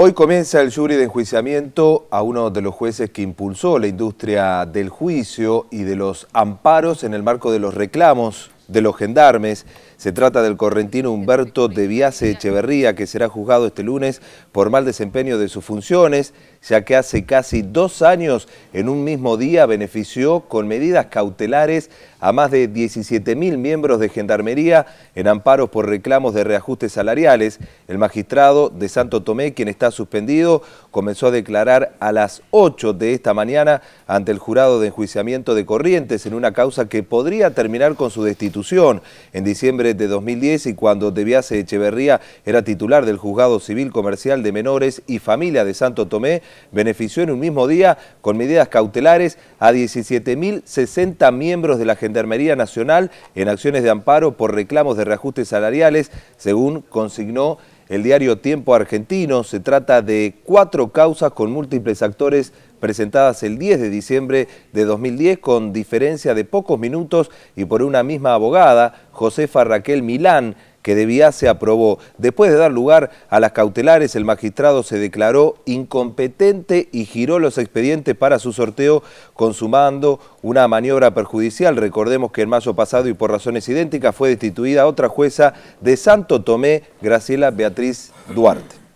Hoy comienza el jury de enjuiciamiento a uno de los jueces que impulsó la industria del juicio y de los amparos en el marco de los reclamos de los gendarmes. Se trata del correntino Humberto de Viase Echeverría, que será juzgado este lunes por mal desempeño de sus funciones, ya que hace casi dos años, en un mismo día, benefició con medidas cautelares a más de 17 mil miembros de Gendarmería en amparos por reclamos de reajustes salariales. El magistrado de Santo Tomé, quien está suspendido, comenzó a declarar a las 8 de esta mañana ante el jurado de enjuiciamiento de Corrientes en una causa que podría terminar con su destitución en diciembre de 2010 y cuando Debiase Echeverría era titular del Juzgado Civil Comercial de Menores y Familia de Santo Tomé, benefició en un mismo día con medidas cautelares a 17.060 miembros de la Gendarmería Nacional en acciones de amparo por reclamos de reajustes salariales, según consignó el diario Tiempo Argentino se trata de cuatro causas con múltiples actores presentadas el 10 de diciembre de 2010 con diferencia de pocos minutos y por una misma abogada, Josefa Raquel Milán, que debía se aprobó. Después de dar lugar a las cautelares, el magistrado se declaró incompetente y giró los expedientes para su sorteo, consumando una maniobra perjudicial. Recordemos que en mayo pasado y por razones idénticas fue destituida otra jueza de Santo Tomé, Graciela Beatriz Duarte.